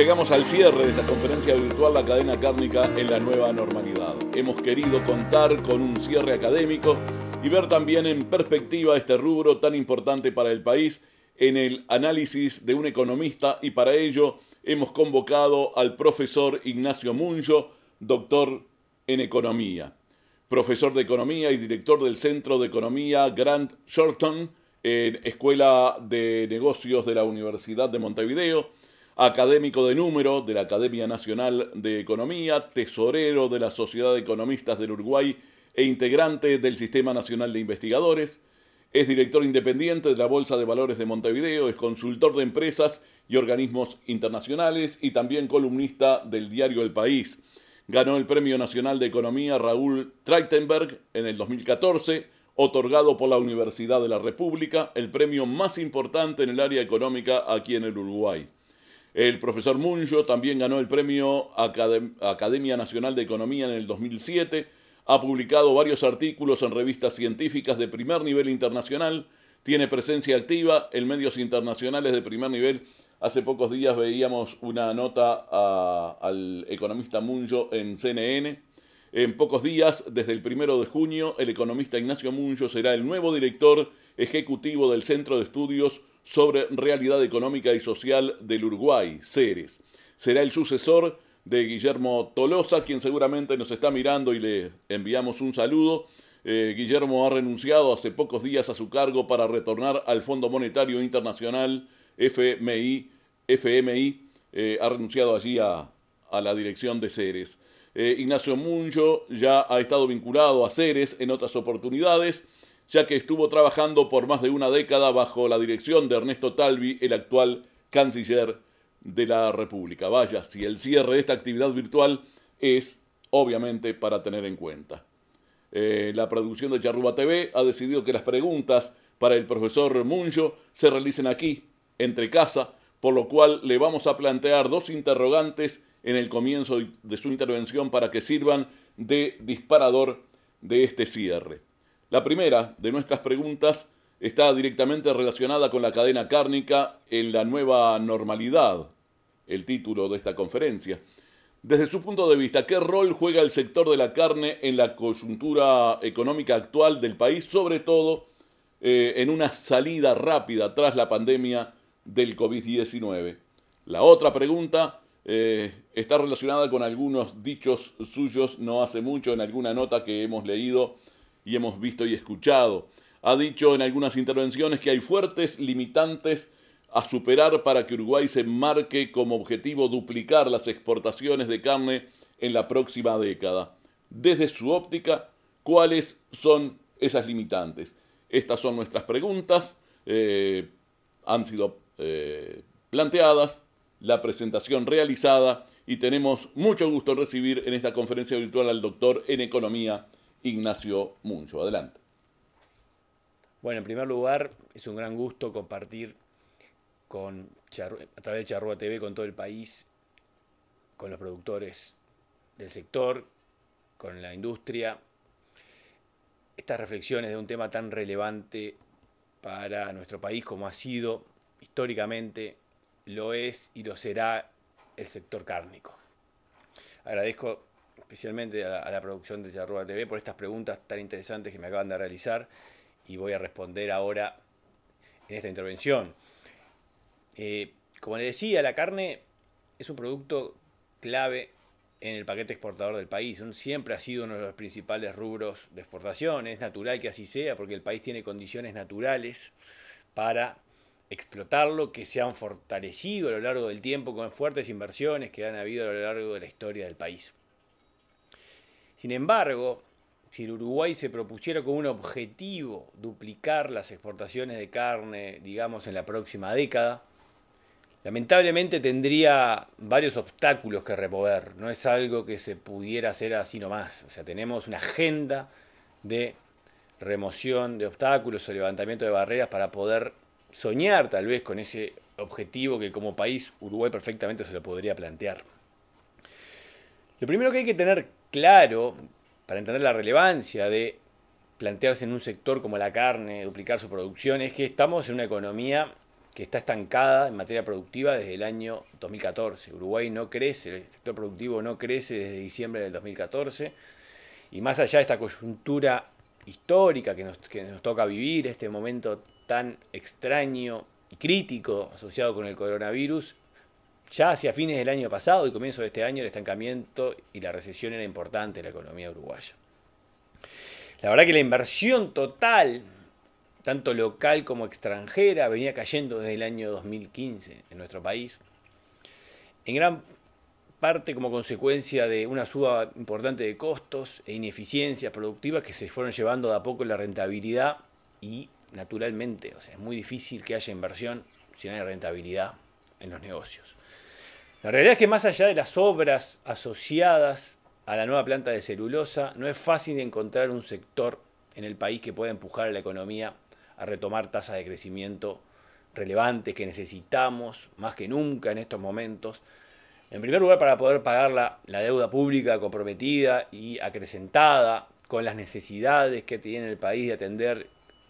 llegamos al cierre de esta conferencia virtual La cadena cárnica en la nueva normalidad. Hemos querido contar con un cierre académico y ver también en perspectiva este rubro tan importante para el país en el análisis de un economista y para ello hemos convocado al profesor Ignacio Muñoz, doctor en economía, profesor de economía y director del Centro de Economía Grant Shorten en Escuela de Negocios de la Universidad de Montevideo académico de número de la Academia Nacional de Economía, tesorero de la Sociedad de Economistas del Uruguay e integrante del Sistema Nacional de Investigadores. Es director independiente de la Bolsa de Valores de Montevideo, es consultor de empresas y organismos internacionales y también columnista del diario El País. Ganó el Premio Nacional de Economía Raúl Treitenberg en el 2014, otorgado por la Universidad de la República, el premio más importante en el área económica aquí en el Uruguay. El profesor Munjo también ganó el premio Academia Nacional de Economía en el 2007. Ha publicado varios artículos en revistas científicas de primer nivel internacional. Tiene presencia activa en medios internacionales de primer nivel. Hace pocos días veíamos una nota al economista Munjo en CNN. En pocos días, desde el primero de junio, el economista Ignacio Munjo será el nuevo director ejecutivo del Centro de Estudios sobre realidad económica y social del Uruguay, Ceres. Será el sucesor de Guillermo Tolosa, quien seguramente nos está mirando y le enviamos un saludo. Eh, Guillermo ha renunciado hace pocos días a su cargo para retornar al Fondo Monetario Internacional FMI, FMI eh, ha renunciado allí a, la dirección de Ceres. Eh, Ignacio Muncho ya ha estado vinculado a Ceres en otras oportunidades ya que estuvo trabajando por más de una década bajo la dirección de Ernesto Talvi, el actual canciller de la República. Vaya, si el cierre de esta actividad virtual es, obviamente, para tener en cuenta. Eh, la producción de Charruba TV ha decidido que las preguntas para el profesor Muncho se realicen aquí, entre casa, por lo cual le vamos a plantear dos interrogantes en el comienzo de su intervención para que sirvan de disparador de este cierre. La primera de nuestras preguntas está directamente relacionada con la cadena cárnica en la nueva normalidad, el título de esta conferencia. Desde su punto de vista, ¿qué rol juega el sector de la carne en la coyuntura económica actual del país, sobre todo eh, en una salida rápida tras la pandemia del COVID-19? La otra pregunta eh, está relacionada con algunos dichos suyos no hace mucho en alguna nota que hemos leído y hemos visto y escuchado. Ha dicho en algunas intervenciones que hay fuertes limitantes a superar para que Uruguay se marque como objetivo duplicar las exportaciones de carne en la próxima década. Desde su óptica, ¿cuáles son esas limitantes? Estas son nuestras preguntas, eh, han sido eh, planteadas, la presentación realizada y tenemos mucho gusto en recibir en esta conferencia virtual al doctor en economía Ignacio Muncho. Adelante. Bueno, en primer lugar, es un gran gusto compartir con, a través de Charrua TV con todo el país, con los productores del sector, con la industria, estas reflexiones de un tema tan relevante para nuestro país como ha sido históricamente, lo es y lo será el sector cárnico. Agradezco especialmente a la, producción de Yarruba TV por estas preguntas tan interesantes que me acaban de realizar y voy a responder ahora en esta intervención. Eh, como les decía, la carne es un producto clave en el paquete exportador del país. Siempre ha sido uno de los principales rubros de exportación. Es natural que así sea porque el país tiene condiciones naturales para explotarlo, que se han fortalecido a lo largo del tiempo con fuertes inversiones que han habido a lo largo de la historia del país. Sin embargo, si el Uruguay se propusiera como un objetivo duplicar las exportaciones de carne, digamos, en la próxima década, lamentablemente tendría varios obstáculos que remover. No es algo que se pudiera hacer así nomás. O sea, tenemos una agenda de remoción de obstáculos o levantamiento de barreras para poder soñar tal vez con ese objetivo que como país Uruguay perfectamente se lo podría plantear. Lo primero que hay que tener claro para entender la relevancia de plantearse en un sector como la carne, duplicar su producción, es que estamos en una economía que está estancada en materia productiva desde el año 2014. Uruguay no crece, el sector productivo no crece desde diciembre del 2014. Y más allá de esta coyuntura histórica que nos, toca vivir, este momento tan extraño y crítico asociado con el coronavirus, ya hacia fines del año pasado y comienzo de este año el estancamiento y la recesión era importante en la economía uruguaya. La verdad que la inversión total, tanto local como extranjera, venía cayendo desde el año 2015 en nuestro país, en gran parte como consecuencia de una suba importante de costos e ineficiencias productivas que se fueron llevando de a poco la rentabilidad y naturalmente, o sea, es muy difícil que haya inversión si no hay rentabilidad en los negocios. La realidad es que más allá de las obras asociadas a la nueva planta de celulosa, no es fácil encontrar un sector en el país que pueda empujar a la economía a retomar tasas de crecimiento relevantes que necesitamos más que nunca en estos momentos. En primer lugar, para poder pagar la, la deuda pública comprometida y acrecentada con las necesidades que tiene el país de atender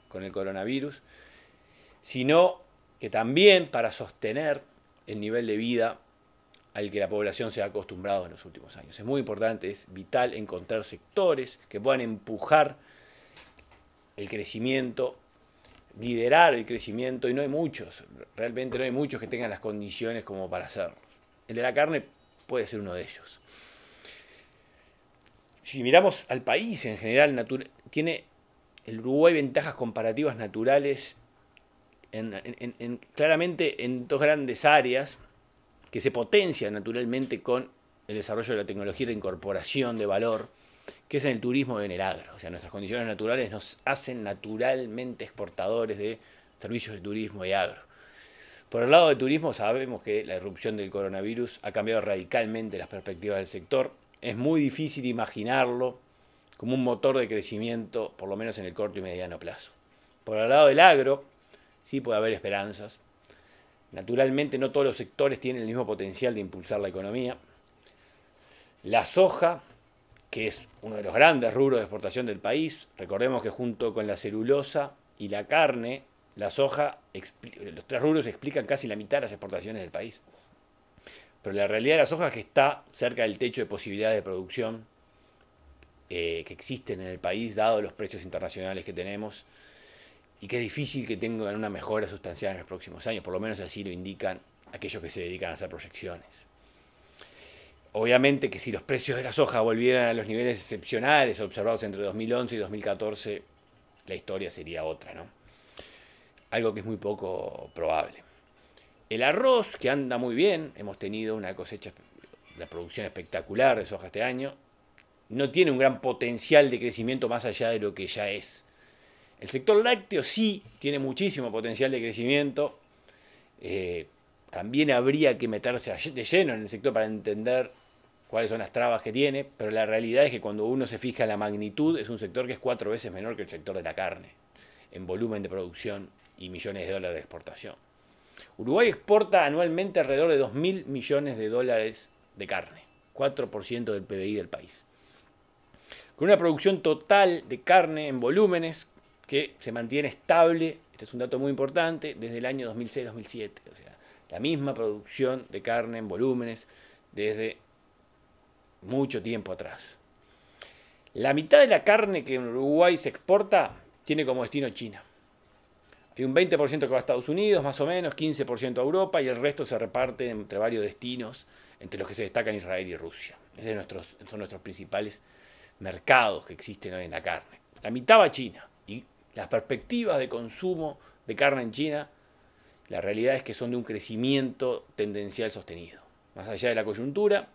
con el coronavirus, sino que también para sostener el nivel de vida al que la población se ha acostumbrado en los últimos años. Es muy importante, es vital encontrar sectores que puedan empujar el crecimiento, liderar el crecimiento, y no hay muchos, realmente no hay muchos que tengan las condiciones como para hacerlo. El de la carne puede ser uno de ellos. Si miramos al país en general, tiene el Uruguay ventajas comparativas naturales claramente en dos grandes áreas que se potencia naturalmente con el desarrollo de la tecnología de incorporación de valor, que es en el turismo y en el agro. O sea, nuestras condiciones naturales nos hacen naturalmente exportadores de servicios de turismo y agro. Por el lado del turismo sabemos que la erupción del coronavirus ha cambiado radicalmente las perspectivas del sector. Es muy difícil imaginarlo como un motor de crecimiento, por lo menos en el corto y mediano plazo. Por el lado del agro, sí puede haber esperanzas, Naturalmente no todos los sectores tienen el mismo potencial de impulsar la economía. La soja, que es uno de los grandes rubros de exportación del país, recordemos que junto con la celulosa y la carne, la soja, los tres rubros explican casi la mitad de las exportaciones del país. Pero la realidad de la soja es que está cerca del techo de posibilidades de producción eh, que existen en el país, dado los precios internacionales que tenemos y que es difícil que tengan una mejora sustancial en los próximos años, por lo menos así lo indican aquellos que se dedican a hacer proyecciones. Obviamente que si los precios de la soja volvieran a los niveles excepcionales observados entre 2011 y 2014, la historia sería otra, ¿no? Algo que es muy poco probable. El arroz, que anda muy bien, hemos tenido una cosecha, la producción espectacular de soja este año, no tiene un gran potencial de crecimiento más allá de lo que ya es el sector lácteo sí tiene muchísimo potencial de crecimiento. Eh, también habría que meterse de lleno en el sector para entender cuáles son las trabas que tiene, pero la realidad es que cuando uno se fija en la magnitud, es un sector que es cuatro veces menor que el sector de la carne, en volumen de producción y millones de dólares de exportación. Uruguay exporta anualmente alrededor de 2.000 millones de dólares de carne, 4% del PBI del país. Con una producción total de carne en volúmenes que se mantiene estable, este es un dato muy importante, desde el año 2006-2007. O sea, la misma producción de carne en volúmenes desde mucho tiempo atrás. La mitad de la carne que en Uruguay se exporta tiene como destino China. Hay un 20% que va a Estados Unidos, más o menos, 15% a Europa y el resto se reparte entre varios destinos, entre los que se destacan Israel y Rusia. Esos son nuestros principales mercados que existen hoy en la carne. La mitad va a China. Las perspectivas de consumo de carne en China, la realidad es que son de un crecimiento tendencial sostenido. Más allá de la coyuntura,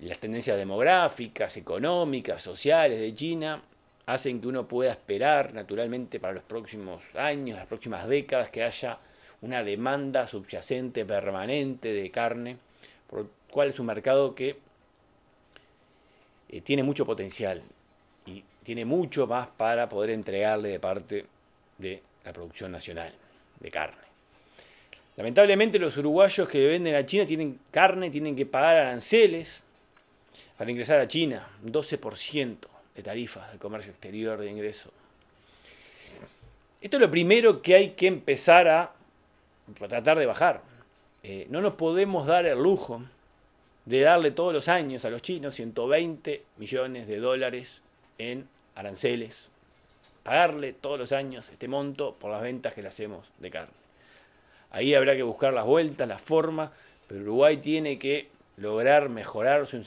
las tendencias demográficas, económicas, sociales de China hacen que uno pueda esperar naturalmente para los próximos años, las próximas décadas, que haya una demanda subyacente permanente de carne, por lo cual es un mercado que eh, tiene mucho potencial tiene mucho más para poder entregarle de parte de la producción nacional de carne. Lamentablemente los uruguayos que venden a China tienen carne, tienen que pagar aranceles para ingresar a China, 12% de tarifas de comercio exterior de ingreso. Esto es lo primero que hay que empezar a, tratar de bajar. Eh, no nos podemos dar el lujo de darle todos los años a los chinos 120 millones de dólares en aranceles, pagarle todos los años este monto por las ventas que le hacemos de carne. Ahí habrá que buscar las vueltas, las formas, pero Uruguay tiene que lograr mejorar su,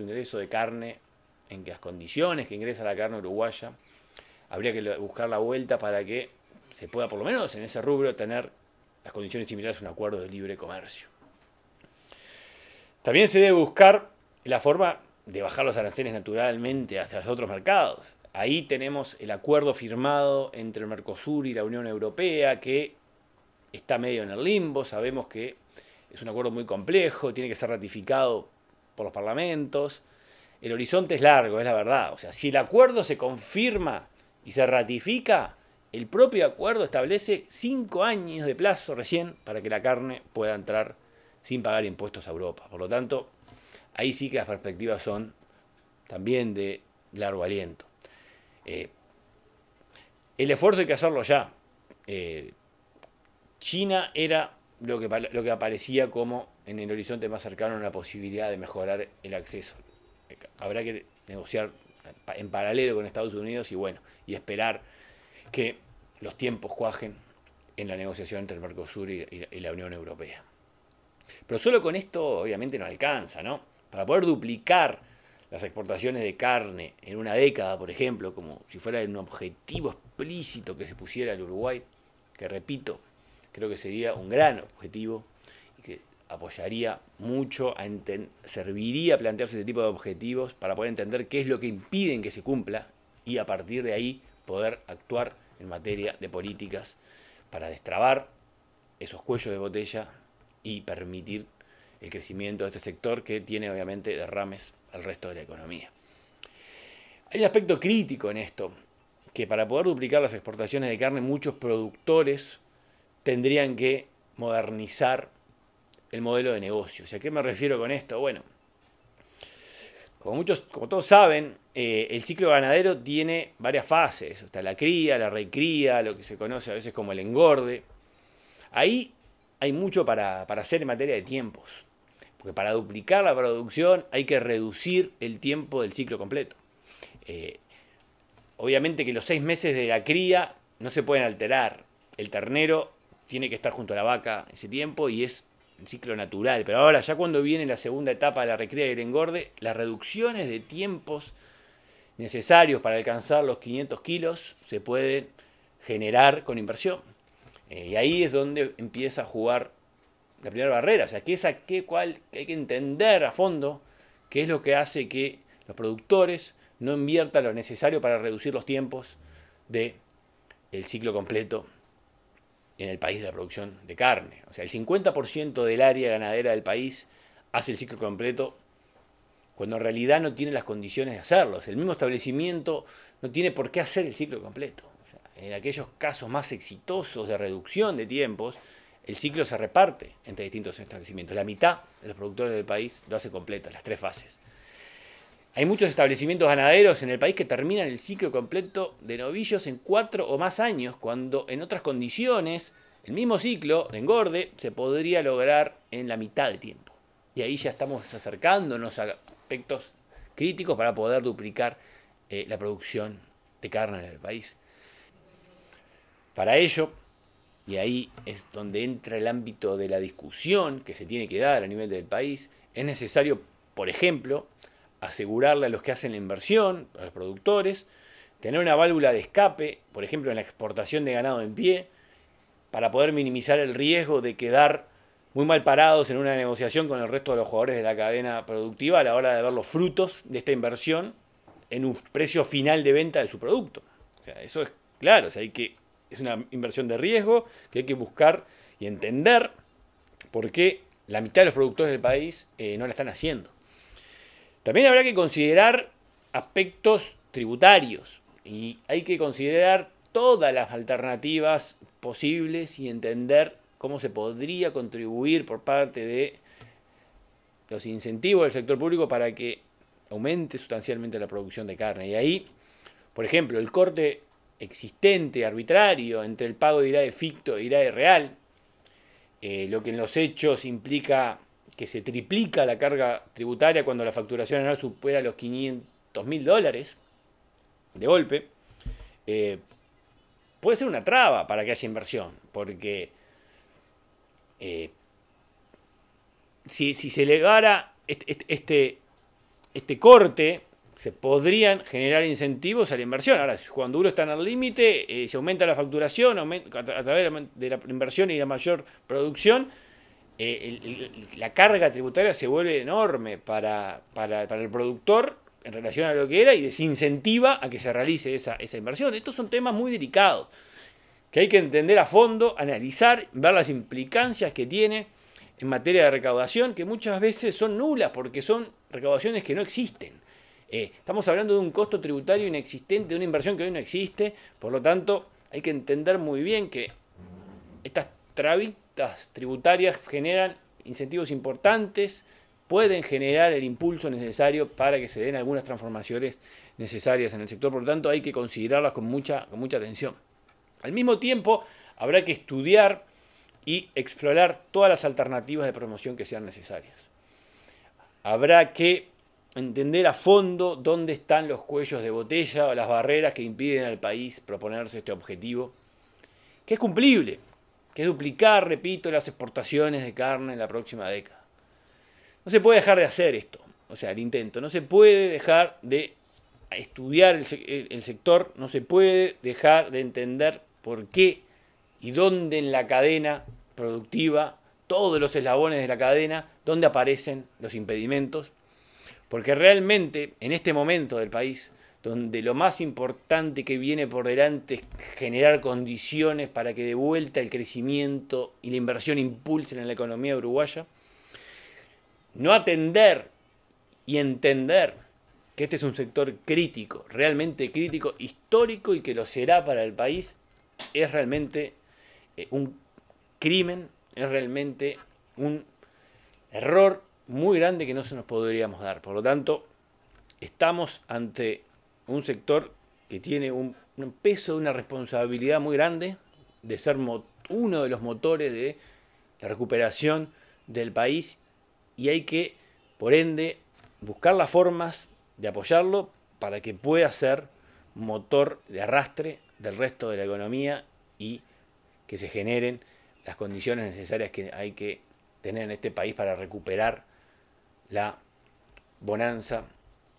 ingreso de carne en las condiciones que ingresa la carne uruguaya. Habría que buscar la vuelta para que se pueda, por lo menos en ese rubro, tener las condiciones similares a un acuerdo de libre comercio. También se debe buscar la forma de bajar los aranceles naturalmente hacia los otros mercados. Ahí tenemos el acuerdo firmado entre el Mercosur y la Unión Europea, que está medio en el limbo, sabemos que es un acuerdo muy complejo, tiene que ser ratificado por los parlamentos. El horizonte es largo, es la verdad. O sea, si el acuerdo se confirma y se ratifica, el propio acuerdo establece cinco años de plazo recién para que la carne pueda entrar sin pagar impuestos a Europa. Por lo tanto, ahí sí que las perspectivas son también de largo aliento. Eh, el esfuerzo hay que hacerlo ya. Eh, China era lo que, lo que aparecía como en el horizonte más cercano una posibilidad de mejorar el acceso. Habrá que negociar en paralelo con Estados Unidos y bueno, y esperar que los tiempos cuajen en la negociación entre el Mercosur y, y la Unión Europea. Pero solo con esto obviamente no alcanza, ¿no? Para poder duplicar las exportaciones de carne en una década, por ejemplo, como si fuera un objetivo explícito que se pusiera el Uruguay, que repito, creo que sería un gran objetivo y que apoyaría mucho, a serviría plantearse este tipo de objetivos para poder entender qué es lo que impiden que se cumpla y a partir de ahí poder actuar en materia de políticas para destrabar esos cuellos de botella y permitir el crecimiento de este sector que tiene obviamente derrames al resto de la economía. Hay un aspecto crítico en esto, que para poder duplicar las exportaciones de carne muchos productores tendrían que modernizar el modelo de negocio. ¿A qué me refiero con esto? Bueno, como, muchos, como todos saben, eh, el ciclo ganadero tiene varias fases, hasta la cría, la recría, lo que se conoce a veces como el engorde. Ahí hay mucho para hacer en materia de tiempos. Porque para duplicar la producción hay que reducir el tiempo del ciclo completo. Eh, obviamente que los seis meses de la cría no se pueden alterar. El ternero tiene que estar junto a la vaca ese tiempo y es el ciclo natural. Pero ahora, ya cuando viene la segunda etapa de la recría y el engorde, las reducciones de tiempos necesarios para alcanzar los 500 kilos se pueden generar con inversión. Eh, y ahí es donde empieza a jugar la primera barrera, o sea, que es a qué cual hay que entender a fondo qué es lo que hace que los productores no inviertan lo necesario para reducir los tiempos de el ciclo completo en el país de la producción de carne. O sea, el 50% del área ganadera del país hace el ciclo completo cuando en realidad no tiene las condiciones de hacerlo. el mismo establecimiento no tiene por qué hacer el ciclo completo. en aquellos casos más exitosos de reducción de tiempos, el ciclo se reparte entre distintos establecimientos. La mitad de los productores del país lo hace completo, las tres fases. Hay muchos establecimientos ganaderos en el país que terminan el ciclo completo de novillos en cuatro o más años, cuando en otras condiciones el mismo ciclo de engorde se podría lograr en la mitad de tiempo. Y ahí ya estamos acercándonos a aspectos críticos para poder duplicar eh, la producción de carne en el país. Para ello, y ahí es donde entra el ámbito de la discusión que se tiene que dar a nivel del país, es necesario, por ejemplo, asegurarle a los que hacen la inversión, a los productores, tener una válvula de escape, por ejemplo, en la exportación de ganado en pie, para poder minimizar el riesgo de quedar muy mal parados en una negociación con el resto de los jugadores de la cadena productiva a la hora de ver los frutos de esta inversión en un precio final de venta de su producto. O sea, eso es claro, o sea, hay que es una inversión de riesgo que hay que buscar y entender por qué la mitad de los productores del país eh, no la están haciendo. También habrá que considerar aspectos tributarios y hay que considerar todas las alternativas posibles y entender cómo se podría contribuir por parte de los incentivos del sector público para que aumente sustancialmente la producción de carne. Y ahí, por ejemplo, el corte existente, arbitrario, entre el pago de IRAE ficto e de real, eh, lo que en los hechos implica que se triplica la carga tributaria cuando la facturación anual supera los 500 mil dólares de golpe, eh, puede ser una traba para que haya inversión, porque eh, si, se elevara este este, este, este corte se podrían generar incentivos a la inversión. Ahora, cuando uno está en el límite, eh, se aumenta la facturación a, través de la inversión y la mayor producción, eh, la carga tributaria se vuelve enorme para, para, para, el productor en relación a lo que era y desincentiva a que se realice esa, esa inversión. Estos son temas muy delicados que hay que entender a fondo, analizar, ver las implicancias que tiene en materia de recaudación, que muchas veces son nulas porque son recaudaciones que no existen. Eh, estamos hablando de un costo tributario inexistente, de una inversión que hoy no existe, por lo tanto hay que entender muy bien que estas trabitas tributarias generan incentivos importantes, pueden generar el impulso necesario para que se den algunas transformaciones necesarias en el sector, por lo tanto hay que considerarlas con mucha, con mucha atención. Al mismo tiempo, habrá que estudiar y explorar todas las alternativas de promoción que sean necesarias. Habrá que entender a fondo dónde están los cuellos de botella o las barreras que impiden al país proponerse este objetivo, que es cumplible, que es duplicar, repito, las exportaciones de carne en la próxima década. No se puede dejar de hacer esto, o sea, el intento, no se puede dejar de estudiar el, sector, no se puede dejar de entender por qué y dónde en la cadena productiva, todos los eslabones de la cadena, dónde aparecen los impedimentos porque realmente en este momento del país, donde lo más importante que viene por delante es generar condiciones para que de vuelta el crecimiento y la inversión impulsen en la economía uruguaya, no atender y entender que este es un sector crítico, realmente crítico, histórico y que lo será para el país, es realmente eh, un crimen, es realmente un error muy grande que no se nos podríamos dar. Por lo tanto, estamos ante un sector que tiene un, peso, una responsabilidad muy grande de ser uno de los motores de la recuperación del país y hay que, por ende, buscar las formas de apoyarlo para que pueda ser motor de arrastre del resto de la economía y que se generen las condiciones necesarias que hay que tener en este país para recuperar la bonanza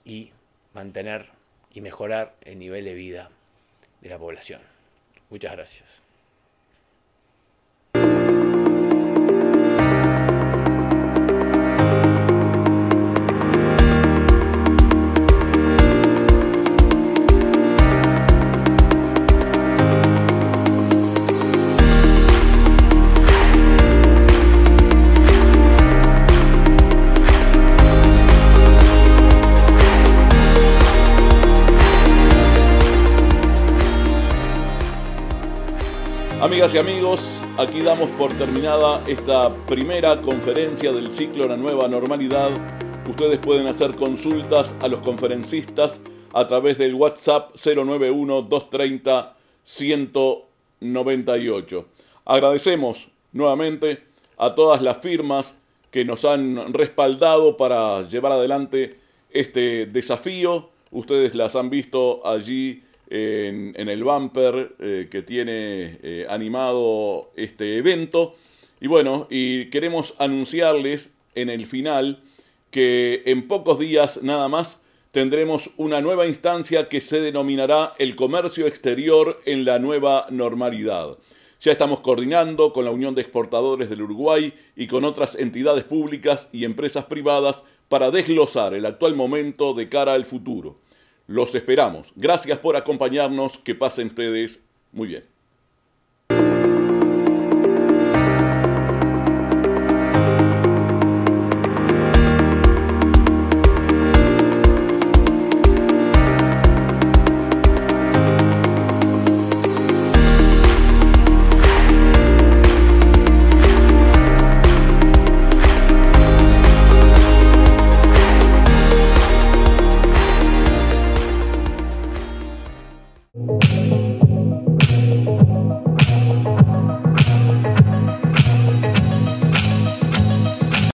y mantener y mejorar el nivel de vida de la población. Muchas gracias. Amigas y amigos, aquí damos por terminada esta primera conferencia del ciclo La Nueva Normalidad. Ustedes pueden hacer consultas a los conferencistas a través del WhatsApp 091-230-198. Agradecemos nuevamente a todas las firmas que nos han respaldado para llevar adelante este desafío. Ustedes las han visto allí en, el bumper eh, que tiene eh, animado este evento. Y bueno, y queremos anunciarles en el final que en pocos días nada más tendremos una nueva instancia que se denominará el comercio exterior en la nueva normalidad. Ya estamos coordinando con la Unión de Exportadores del Uruguay y con otras entidades públicas y empresas privadas para desglosar el actual momento de cara al futuro. Los esperamos. Gracias por acompañarnos. Que pasen ustedes muy bien.